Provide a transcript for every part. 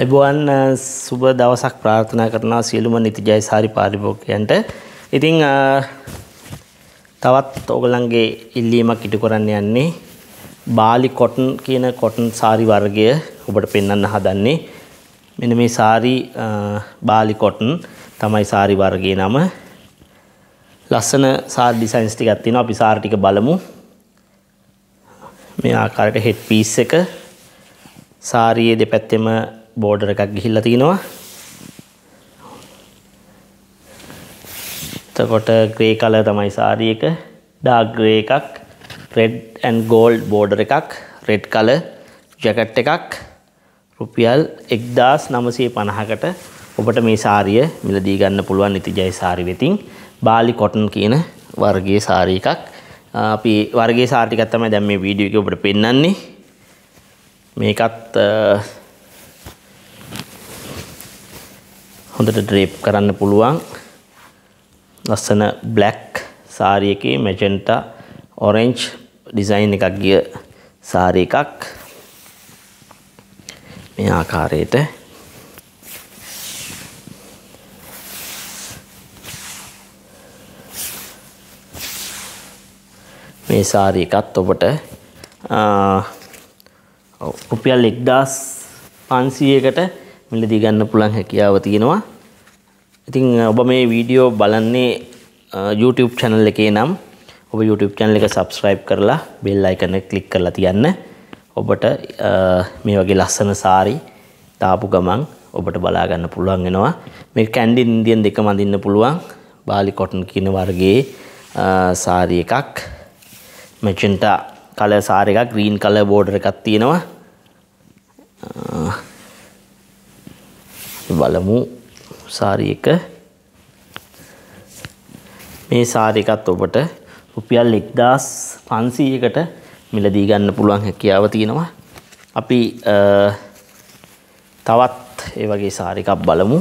අයිබුවන් සුබ දවසක් ප්‍රාර්ථනා කරනවා සියලුම නිතිජයි සාරි පාරිභෝගකයන්ට. ඉතින් තවත් ඔගලන්ගේ ඉල්ලීමක් ඉටු කරන්න යන්නේ බාලි කොටන් කියන කොටන් සාරි වර්ගය ඔබට පෙන්වන්න හදන්නේ. මෙන්න මේ සාරි බාලි කොටන් තමයි සාරි වර්ගයේ නම. ලස්සන සාරි ඩිසයින්ස් ටිකක් තියෙනවා. අපි සාරි ටික බලමු. මේ ආකාරයට හෙඩ් පීස් එක සාරියේ දෙපැත්තෙම බෝඩර් එකක් ගිහිල්ලා තිනවා එතකොට ග්‍රේ කලර් තමයි සාරී එක ඩාර්ක් ග්‍රේ එකක් රෙඩ් ඇන් ගෝල්ඩ් බෝඩර් එකක් රෙඩ් කලර් ජැකට් එකක් රුපියල් 1950කට ඔබට මේ සාරිය මිලදී ගන්න පුළුවන් නිතිජයි සාරි වෙතින් බාලි කොටන් කියන වර්ගයේ සාරි එකක් අපි වර්ගයේ සාරි ටිකක් තමයි දැන් මේ වීඩියෝ එකේ ඔබට පෙන්වන්නේ මේකත් හොඳට ඩ්‍රේප් කරන්න පුළුවන් ලස්සන බ්ලැක් සාරි එකේ මැජන්ටා ඔරෙන්ජ් ඩිසයින් එකක් ගිය සාරි එකක් මේ ආකාරයට මේ සාරි එකත් ඔබට රුපියල් 1500කට මිලදී ගන්න පුළුවන් හැකියාව තියෙනවා. ඉතින් ඔබ මේ වීඩියෝ බලන්නේ YouTube channel එකේ නම් ඔබ YouTube channel එක subscribe කරලා bell icon එක click කරලා තියන්න. ඔබට මේ වගේ ලස්සන සාරි දාපු ගමන් ඔබට බලා ගන්න පුළුවන් වෙනවා. මේ කැන්ඩි ඉන්දියන් දෙක මඳින්න පුළුවන්. බාලි කොටන් කියන වර්ගයේ සාරි එකක්. මැජන්ටා කලර් සාරි එකක් green color border එකක් තියෙනවා. බලමු සාරි එක මේ සාරි එකත් ඔබට රුපියල් 1500කට මිලදී ගන්න පුළුවන් හැකියාව තියෙනවා. අපි තවත් ඒ වගේ සාරි එකක් බලමු.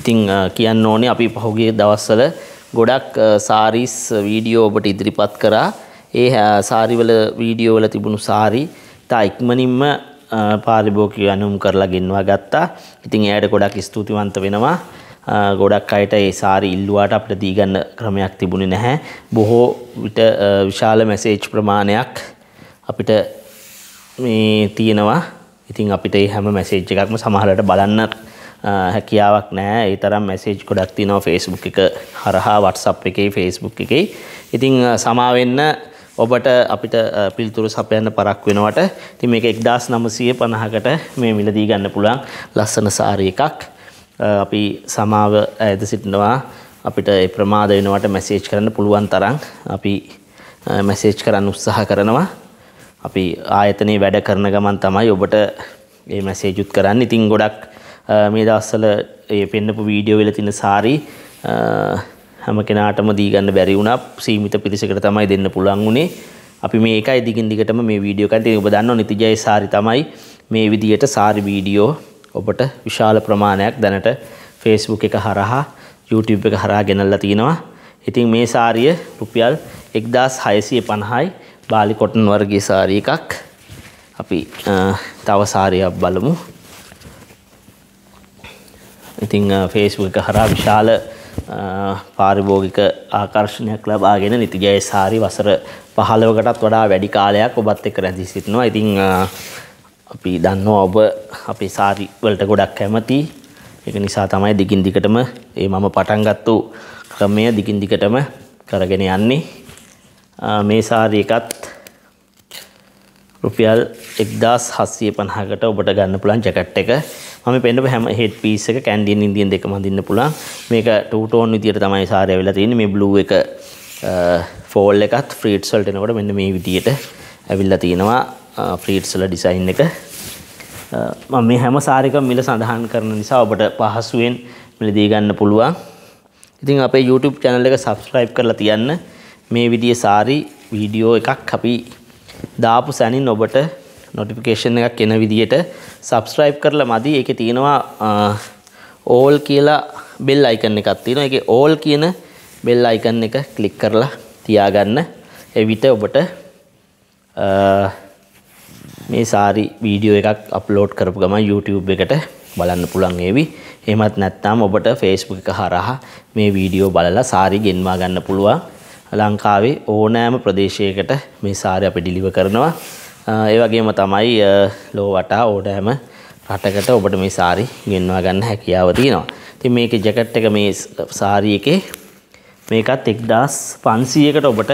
ඉතින් කියන්න ඕනේ අපි පහුගිය දවස්වල ගොඩක් සාරීස් වීඩියෝ ඔබට ඉදිරිපත් කරා. ඒ සාරිවල වීඩියෝ වල තිබුණු සාරි තා ඉක්මනින්ම පාරිභෝකික අනුම් කරලා ගෙන්වා ගත්තා. ඉතින් එයාට ගොඩක් ස්තුතිවන්ත වෙනවා. ගොඩක් අයට ඒ සාරි ඉල්ලුවාට අපිට දී ගන්න ක්‍රමයක් තිබුණේ නැහැ. බොහෝ විට විශාල මැසේජ් ප්‍රමාණයක් අපිට මේ තියෙනවා. ඉතින් අපිට මේ හැම මැසේජ් එකක්ම සමහරවිට බලන්නත් හැකියාවක් නැහැ. ඒ තරම් මැසේජ් ගොඩක් තියෙනවා Facebook එක හරහා WhatsApp එකේ Facebook එකේ. ඉතින් සමා වෙන්න ඔබට අපිට පිල්තුරු සපයන්න පරක් වෙනවට ඉතින් මේක 1950කට මේ මිලදී ගන්න පුළුවන් ලස්සන සාරී එකක් අපි සමාව ඇද සිටිනවා අපිට ඒ ප්‍රමාද වෙනවට මැසේජ් කරන්න පුළුවන් තරම් අපි මැසේජ් කරන්න උත්සාහ කරනවා අපි ආයතනයේ වැඩ කරන ගමන් තමයි ඔබට මේ මැසේජ් උත් කරන්න. ඉතින් ගොඩක් මේ දවස්වල මේ පෙන්නපු වීඩියෝ වල තියෙන සාරි හැම කෙනාටම දීගන්න බැරි වුණා සීමිත පිරිසකට තමයි දෙන්න පුළුවන් වුණේ අපි මේ එකයි දිගින් දිගටම මේ වීඩියෝ එකත් ඔබ දන්නවා නිතිජය සාරි තමයි මේ විදියට සාරි වීඩියෝ ඔබට විශාල ප්‍රමාණයක් දැනට ෆේස්බුක් එක හරහා YouTube එක හරහා ගෙනල්ලා තියෙනවා. ඉතින් මේ සාරිය රුපියල් 1650යි බාලි කොටන් වර්ගයේ සාරිය එකක්. අපි තව සාරියක් බලමු. ඉතින් ෆේස්බුක් එක හරහා විශාල පාරිභෝගික ආකර්ශණයක් ලබාගෙන නිතිජය සාරි වසර පහළවකටත් වඩා වැඩි කාලයක් ඔබත් එක්ක රැඳී සිටිනවා. ඉතින් අපි දන්නවා ඔබ අපේ සාරි වලට ගොඩක් කැමති. ඒක නිසා තමයි දිගින් දිගටම ඒ මම පටන් ගත්තු ක්‍රමය දිගින් දිගටම කරගෙන යන්නේ. මේ සාරි එකත් රුපියල් 1750කට ඔබට ගන්න පුළුවන් ජැකට් එක. මම පෙන්නපු හැම හෙඩ් පීස් එක කැන්ඩියන් ඉන්දියන් දෙකම හඳින්න පුළුවන්. මේක 2 ටෝන් විදියට තමයි සාරය වෙලා තියෙන්නේ. මේ බ්ලූ එක ෆෝල් එකත් ෆ්‍රීට්ස් වලට එනකොට මෙන්න මේ විදියට ඇවිල්ලා තියෙනවා ෆ්‍රීට්ස් වල ඩිසයින් එක. මම මේ හැම සාරිකම මිල සඳහන් කරන නිසා ඔබට පහසුවෙන් මිලදී ගන්න පුළුවන්. ඉතින් අපේ YouTube channel එක subscribe කරලා තියන්න. මේ විදිහේ සාරි වීඩියෝ එකක් අපි දාපු සැනින් ඔබට නොටිෆිකේෂන් එකක් එන විදිහට සබස්ක්‍රයිබ් කරලා මදි ඒක තියෙනවා ඕල් කියලා බෙල් අයිකන් එකක් තියෙනවා ඒක ඕල් කියන බෙල් අයිකන් එක ක්ලික් කරලා තියාගන්න එවිට ඔබට මේ සාරි වීඩියෝ එකක් අප්ලෝඩ් කරපු ගමන් YouTube එකට බලන්න පුළුවන් ඒවි. එහෙමත් නැත්නම් ඔබට Facebook එක හරහා මේ වීඩියෝ බලලා සාරි ගෙන්වා ගන්න පුළුවන්. ලංකාවේ ඕනෑම ප්‍රදේශයකට මේ සාරි අපි ඩිලිවර් කරනවා. ඒ වගේම තමයි ලෝ වටා ඕඩෑම රටකට ඔබට මේ සාරි ගෙන්වා ගන්න හැකියාව තියෙනවා. ඉතින් මේකේ ජැකට් එක මේ සාරි එකේ මේකත් 1500කට ඔබට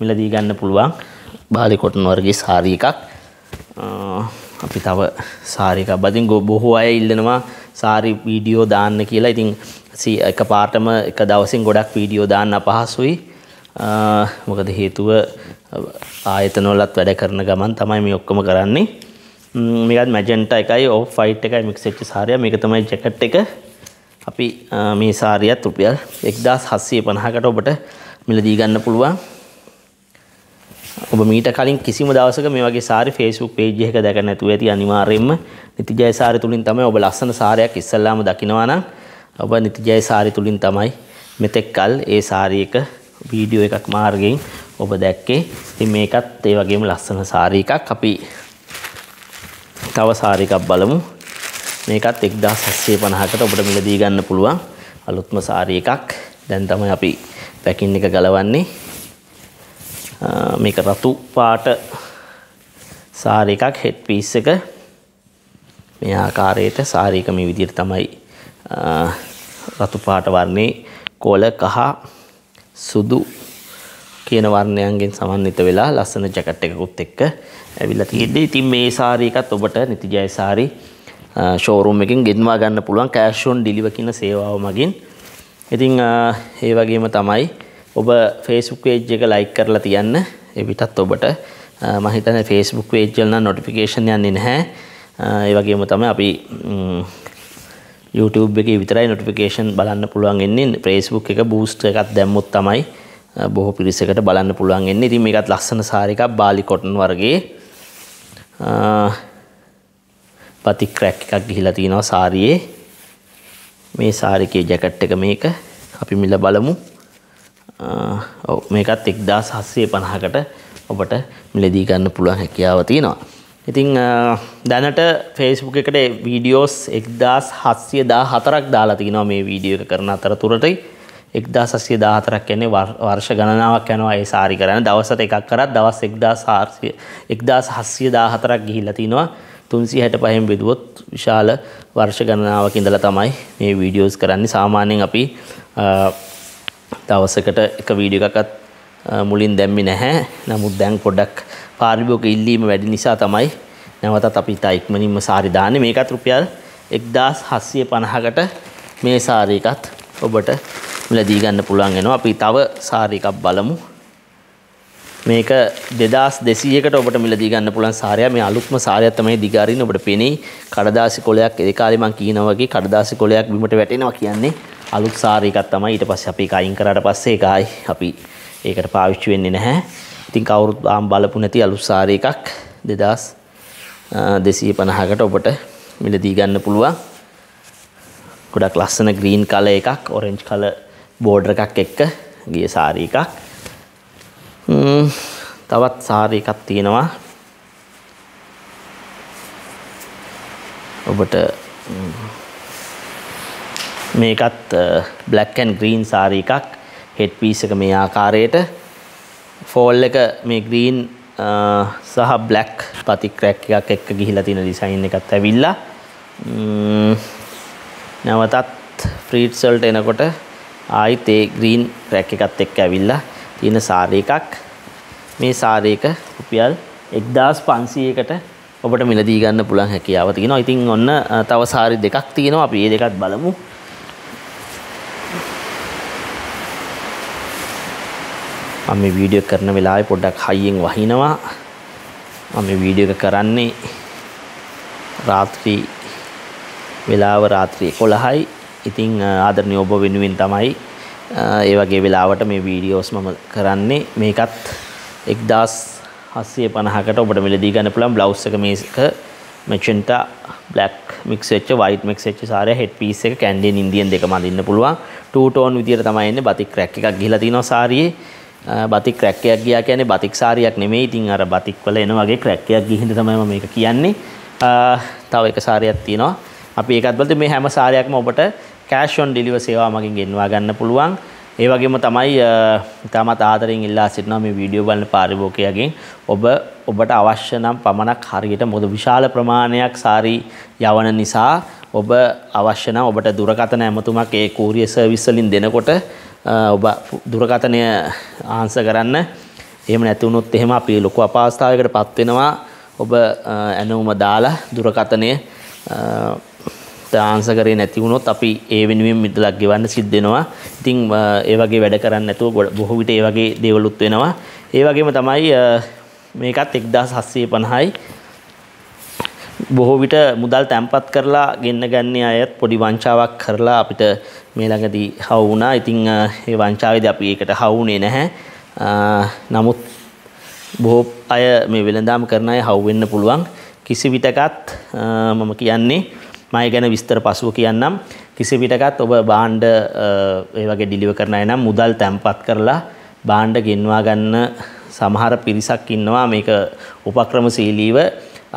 මිලදී ගන්න පුළුවන් බාලි කොටන් වර්ගයේ සාරි එකක්. අපි තව සාරි එකක් බදින් බොහෝ අය ඉල්ලනවා සාරි වීඩියෝ දාන්න කියලා. ඉතින් එක පාටම එක දවසින් ගොඩක් වීඩියෝ දාන්න අපහසුයි. මොකද හේතුව ආයතනොලත් වැඩ කරන ගමන් තමයි මේ ඔක්කොම කරන්නේ මේකත් මැජන්ට එකයි ඔ ෆයිට් එකයි මික්සච්ච සාරය මේක තමයි ජැකට් එක අපි මේ සාරියත් රුපියල් එක්දස් හස්සේ පණහකට ඔබට මිලදී ගන්න පුළුවන් ඔබ මීට කලින් කිසිම දවසක මේ වගේ සාරි ෆේස්බුක් පේජ් එකක දැක නැතුව ඇති අනිවාර්යයෙන්ම නිතිජය සාරි තුලින් තමයි ඔබ ලස්සන සාරයක් ඉස්සල්ලාම දකිනවා නම් ඔබ නිතිජය සාරි තුලින් තමයි මෙතෙක් කල් ඒ සාරි එක වීඩියෝ එකක් මාර්ගයෙන් ඔබ දැක්කේ. ඉතින් මේකත් ඒ වගේම ලස්සන සාරී එකක්. අපි තව සාරී එකක් බලමු. මේකත් 1750කට ඔබට මිලදී ගන්න පුළුවන් අලුත්ම සාරී එකක්. දැන් තමයි අපි පැකින් එක ගලවන්නේ. මේක රතු පාට සාරී එකක් හෙඩ් පීස් එක මේ ආකාරයට සාරී එක මේ විදිහට තමයි රතු පාට වර්ණේ කොළ කහ සුදු කියන වර්ණයන්ගෙන් සමන්විත වෙලා ලස්සන ජැකට් එකකුත් එක්ක ඇවිල්ලා තියෙන්නේ. ඉතින් මේ සාරී එකත් ඔබට නිතිජය සාරී ෂෝරූම් එකෙන් ගෙන්වා ගන්න පුළුවන් කෑෂ් ඔන් ඩිලිවර් කියන සේවාව මගින්. ඉතින් ඒ වගේම තමයි ඔබ Facebook page එක like කරලා තියන්න. එවිටත් ඔබට මම හිතන්නේ Facebook page වල නම් notification යන්නේ නැහැ. ඒ වගේම තමයි අපි YouTube එක විතරයි නොටිෆිකේෂන් බලන්න පුළුවන් එන්නේ ප්‍රේස්බුක් එක බූස්ට එකත් දැම්මුත් තමයි බොහෝ පිරිසකට බලන්න පුළුවන් එන්නේ ඉතින් මේකත් ලස්සන සාරිකක් බාලි කොටන් වර්ගයේ පති ක්‍රැක් එකක් ගිහිලා තියෙනවා සාරියේ මේ සාරිකේ ජැකට් එක මේක අපි මිල බලමු ඔව් මේකත් 1750කට ඔබට මිලදී ගන්න පුළුවන් හැකියාව තියෙනවා ඉතිං දැනට ෆේස්බුක් එකට වීඩියෝස් එක්දස් හස්සිය දා හතරක් දාලා තිනවා මේ වීඩියෝ කරන අතර තුරටයි එක්දා සස්ය දාහතරක් යන්නේ වර්ෂ ගණනාවක් යනවා ඒ සාරි කරන දවසට එකක් කරත් දවස් එක්දා සාර්සිය එක්දස් හස්සිය දාහතරක් ගිහිලතිනවා තුන්සි හැට පහෙන් බෙදුවොත් විශාල වර්ෂ ගණනාවක් ඉඳලා තමයි මේ වීඩියෝස් කරන්නේ සාමාන්‍යයෙන් අපි දවසකට එක වීඩියකකත් මුලින් දැම්මි නැහැ නමුත් දැන් පොඩක් කාර්බෝක ඉල්ලීම වැඩි නිසා තමයි නැවතත් අපි ඉතා ඉක්මනින්ම සාරි දාන්නේ මේකත් රුපියල් 1650කට මේ සාරි එකත් ඔබට මිලදී ගන්න පුළුවන් වෙනවා. අපි තව සාරි එකක් බලමු. මේක 2200කට ඔබට මිලදී ගන්න පුළුවන් සාරයක්. මේ අලුත්ම සාරයක් තමයි දිගාරින්න ඔබට පෙනෙයි. කඩදාසි කොලයක් ඒ කාලේ මම කියනා වගේ කඩදාසි කොලයක් බිමට වැටෙනවා කියන්නේ අලුත් සාරි එකක් තමයි. ඊට පස්සේ අපි ඒක අයින් කරාට පස්සේ ඒකයි අපි ඒකට පාවිච්චි වෙන්නේ නැහැ. ඉතින් කවුරුත් ආම් බලපු නැති අලුත් සාරය එකක් දෙදස් දෙසී පණහකට ඔබට මිලදී ගන්න පුළුවන් ගොඩක් ලස්සන ග්‍රීන් කල එකක් ඔරෙන්ජ් කල බෝඩර එකක් එක්ක ගිය සාරී එකක් තවත් සාරී එකක් තියෙනවා ඔබට මේකත් බ්ලැක්කන් ග්‍රීන් සාරී එකක් හෙඩ් පීස එක මේ ආකාරයට ෆෝල් එක මේ ග්‍රීන් සහ බ්ලැක් පතික්‍රැක් එකක් එක්ක ගිහිලා තියෙන ඩිසයින් එකත් ඇවිල්ලා නැවතත් ෆ්‍රීට්ස් වලට එනකොට ආයිත් ඒ ග්‍රීන් ක්‍රැක් එකත් එක්ක ඇවිල්ලා තියෙන සාරී එකක් මේ සාරී එක රුපියල් 1500කට ඔබට මිලදී ගන්න පුළුවන් හැකියාව තියෙනවා. ඉතින් ඔන්න තව සාරි දෙකක් තියෙනවා. අපි මේ දෙකත් බලමු. මම මේ වීඩියෝ කරන වෙලාවේ පොඩ්ඩක් හයියෙන් වහිනවා මම මේ වීඩියෝ එක කරන්නේ රාත්‍රී වෙලාව රාත්‍රී 11යි ඉතින් ආදරණීය ඔබ වෙනුවෙන් තමයි ඒ වගේ වෙලාවට මේ වීඩියෝස් මම කරන්නේ මේකත් 1750කට ඔබට මිලදී ගන්න පුළුවන් බ්ලවුස් එක මේක මැචෙන්ටා බ්ලැක් මික්ස් වෙච්ච වයිට් මික්ස් වෙච්ච සාරය හෙඩ් පීස් එක කැන්ඩින් ඉන්දියන් දෙකම අඳින්න පුළුවන් ටූ ටෝන් විදියට තමයි එන්නේ බතික් රැක් එකක් ගිහිලා තිනවා සාරියේ බතික් ක්‍රැක්කයක් ගියා කියන්නේ බතික් සාරියක් නෙමෙයි. ඉතින් අර බතික් වල එන වගේ ක්‍රැක්කයක් ගිහින් තමයි මම මේක කියන්නේ. තව එක සාරියක් තියෙනවා. අපි ඒකත් බලද්දී මේ හැම සාරියක්ම ඔබට කෑෂ් ඔන් ඩෙලිවර් සේවාව මගින් ගෙන්වා ගන්න පුළුවන්. ඒ වගේම තමයි ඉතාමත් ආදරෙන් ඉල්ලා සිටිනවා මේ වීඩියෝ බලන පාරිභෝගිකයගෙන් ඔබ ඔබට අවශ්‍ය නම් පමණක් හරියට මොකද විශාල ප්‍රමාණයක් සාරි යවන නිසා ඔබ අවශ්‍ය නම් ඔබට දුරකථන ඇමතුමක් ඒ කූරියර් සර්විස් වලින් දෙනකොට ඔබ දුරකථනය ආංස කරන්න එහෙම නැතිවුණොත් එහෙම අපි ලොකු අපාස්ථාවකට පත්වෙනවා ඔබ ඇනවුම දාලා දුරකථනය ආංස කරේ නැතිවුණොත් අපි ඒ වෙනුවෙන් මිදලක් ගෙවන්න සිද්ධෙනවා ඉතිං ඒ වගේ වැඩ කරන්න ඇතුව ගොඩ බොහෝ විට ඒ වගේ දේවලුත් වෙනවා ඒ වගේම තමයි මේකත් එක්දා සස්සේ පණහයි බොහෝ විට මුදල් තැන්පත් කරලා ගෙන්න ගන්නේ අයත් පොඩි වංචාවක් කරලා අපිට මේ ළඟදී හවු වුණා. ඉතින් ඒ වංචාවේදී අපි ඒකට හවුනේ නැහැ. නමුත් බොහෝ අය මේ වෙළඳාම කරන අය හවු වෙන්න පුළුවන්. කිසි විටකත් මම කියන්නේ මම ගැන විස්තර පසුව කියන්නම්. කිසි විටකත් ඔබ බාණ්ඩ ඒ වගේ ඩිලිව කරන අය නම් මුදල් තැන්පත් කරලා බාණ්ඩ ගෙන්වා ගන්න සමහර පිරිසක් ඉන්නවා මේක උපක්‍රමශීලීව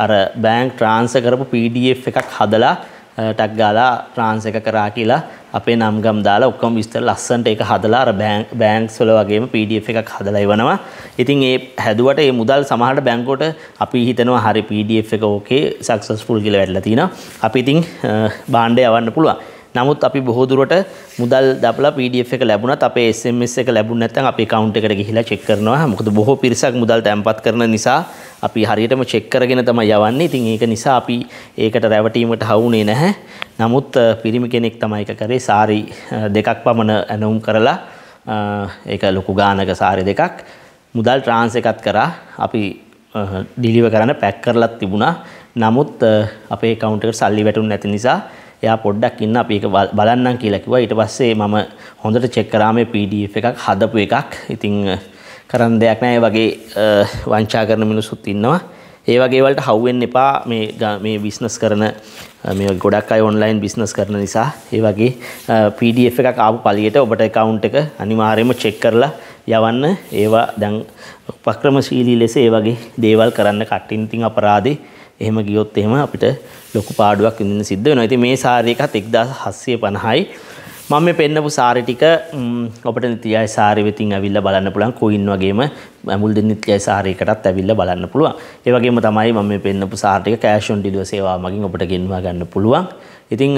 අර බෑන්ක් ට්‍රාන්ස කරපු PDF එකක් හදලා ටක් ගාලා ට්‍රාන්ස් එක කරා කියලා අපේ නම් ගම් දාලා ඔක්කොම විස්තර ලස්සන්ට ඒක හදලා අර බෑන්ක් බෑන්ක්ස් වල වගේම PDF එකක් හදලා ඉවනවා. ඉතින් ඒ හැදුවට ඒ මුදල් සමහරට බැංකුවට අපි හිතනවා හරි PDF එක ඕකේ සක්සස්ෆුල් කියලා වැටලා තිනවා. අපි ඉතින් බාණ්ඩ යවන්න පුළුවන්. නමුත් අපි බොහෝ දුරට මුදල් දපලා PDF එක ලැබුණත් අපේ SMS එක ලැබුණ නැත්නම් අපේ account එකට ගිහිලා check කරනවා. මොකද බොහෝ පිරිසක් මුදල් තැන්පත් කරන නිසා අපි හරියටම check කරගෙන තමයි යවන්නේ. ඉතින් ඒක නිසා අපි ඒකට රැවටීමට හවුනේ නැහැ. නමුත් පිරිමි කෙනෙක් තමයි ඒක කරේ. සාරි දෙකක් පමණ ඇනවුම් කරලා ඒක ලොකු ගානක සාරි දෙකක් මුදල් ට්‍රාන්ස් එකත් කරා. අපි ඩිලිවර් කරන්න පැක් කරලත් තිබුණා. නමුත් අපේ account එකට සල්ලි වැටුනේ නැති නිසා එයා පොඩ්ඩක් ඉන්න අපි ඒක බලන්නම් කියලා කිව්වා. ඊට පස්සේ මම හොඳට චෙක් කරා මේ PDF එකක් හදපු එකක්. ඉතින් කරන්න දෙයක් නැහැ. වගේ වංචා කරන මිනිස්සුත් ඉන්නවා. ඒ වගේ වලට හවු වෙන්න එපා මේ මේ බිස්නස් කරන මේ වගේ ගොඩක් අය ඔන්ලයින් බිස්නස් කරන නිසා ඒ වගේ PDF එකක් ආපු පළියට ඔබට account එක අනිවාර්යයෙන්ම check කරලා යවන්න ඒවා දැන් උපක්‍රමශීලී ලෙස ඒ වගේ දේවල් කරන්න කටින් ඉතින් අපරාධේ එහෙම ගියොත් එහෙම අපිට ලොකු පාඩුවක් විඳින්න සිද්ධ වෙනවා. ඉතින් මේ සාරි එකත් 1750යි. මම මේ පෙන්නපු සාරි ටික ඔබට නිත්‍යයි සාරි වෙතින් ඇවිල්ලා බලන්න පුළුවන්. කුයින් වගේම මුල් දෙන නිත්‍යයි සාරි එකටත් ඇවිල්ලා බලන්න පුළුවන්. ඒ වගේම තමයි මම මේ පෙන්නපු සාරි ටික කැෂ් ඔන් ඩෙලිවරි සේවාව මගින් ඔබට ගෙන්වා ගන්න පුළුවන්. ඉතින්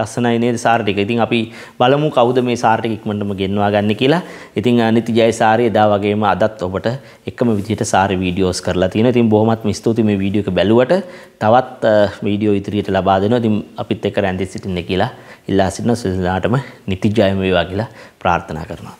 ලස්සනයි නේද සාර ටික. ඉතින් අපි බලමු කවුද මේ සාර ටික ඉක්මනටම ගෙන්වා ගන්න කියලා. ඉතින් අනිති ජයසාරි එදා වගේම අදත් ඔබට එකම විදිහට සාර වීඩියෝස් කරලා තියෙනවා. ඉතින් බොහොමත්ම ස්තුතියි මේ වීඩියෝ එක බැලුවට. තවත් වීඩියෝ ඉදිරියට ලබා දෙනවා. ඉතින් අපිත් එක්ක රැඳී සිටින්න කියලා ඉල්ලා සිටින සිතනාටම නිතිජය වේවා කියලා ප්‍රාර්ථනා කරනවා.